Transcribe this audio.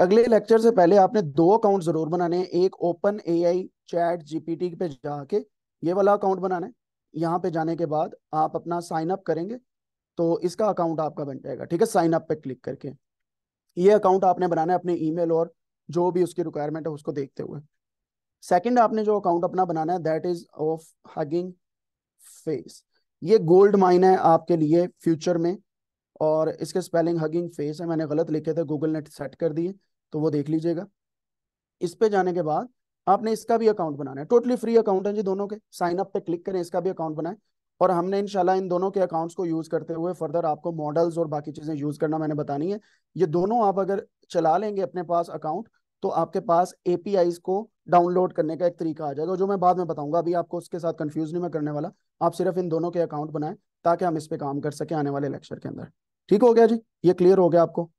अगले लेक्चर से पहले आपने दो अकाउंट जरूर बनाने हैं एक OpenAI ChatGPT पे जाके ये वाला अकाउंट बनाना है यहाँ पे जाने के बाद आप अपना साइन अप करेंगे तो इसका अकाउंट आपका बन जाएगा ठीक है साइन अप पे क्लिक करके ये अकाउंट आपने बनाना है अपने ईमेल और जो भी उसकी रिक्वायरमेंट है उसको देखते हुए सेकंड आपने जो अकाउंट अपना बनाना है that is of Hugging Face ये गोल्ड माइन है आपके लिए फ्यूचर में और इसके स्पेलिंग हगिंग फेस है मैंने गलत लिखे थे गूगल ने सेट कर दिए तो वो देख लीजिएगा इस पे जाने के बाद आपने इसका भी अकाउंट बनाना है टोटली फ्री अकाउंट है जी दोनों के साइन अप पे क्लिक करें इसका भी अकाउंट बनाए और हमने इनशाला इन दोनों के अकाउंट्स को यूज़ करते हुए फर्दर आपको मॉडल्स और बाकी चीज़ें यूज़ करना मैंने बतानी है ये दोनों आप अगर चला लेंगे अपने पास अकाउंट तो आपके पास ए को डाउनलोड करने का एक तरीका आ जाएगा जो मैं बाद में बताऊंगा अभी आपको उसके साथ कंफ्यूज नहीं मैं करने वाला आप सिर्फ इन दोनों के अकाउंट बनाएं ताकि हम इस पर काम कर सके आने वाले लेक्चर के अंदर ठीक हो गया जी ये क्लियर हो गया आपको